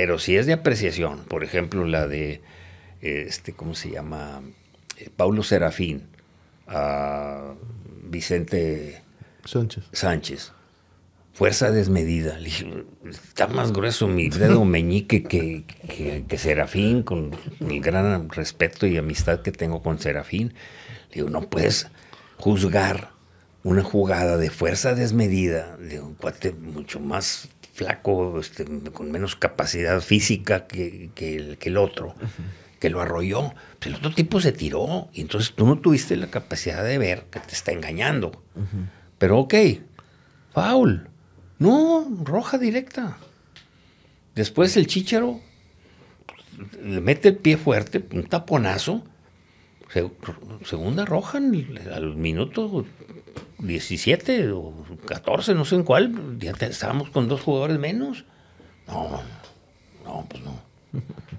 Pero si es de apreciación, por ejemplo, la de, este, ¿cómo se llama? Eh, Paulo Serafín, a Vicente Sánchez. Fuerza desmedida. está más grueso mi dedo meñique que, que Serafín, con el gran respeto y amistad que tengo con Serafín. Le digo, no puedes juzgar una jugada de fuerza desmedida de un cuate mucho más flaco, este, con menos capacidad física que, el, otro, que lo arrolló. Pues el otro tipo se tiró y entonces tú no tuviste la capacidad de ver que te está engañando. Pero ok, foul. No, roja directa. Después el chichero le mete el pie fuerte, un taponazo. Segunda roja al minuto 17 o 14, no sé en cuál, ya estábamos con dos jugadores menos. No, no, pues no.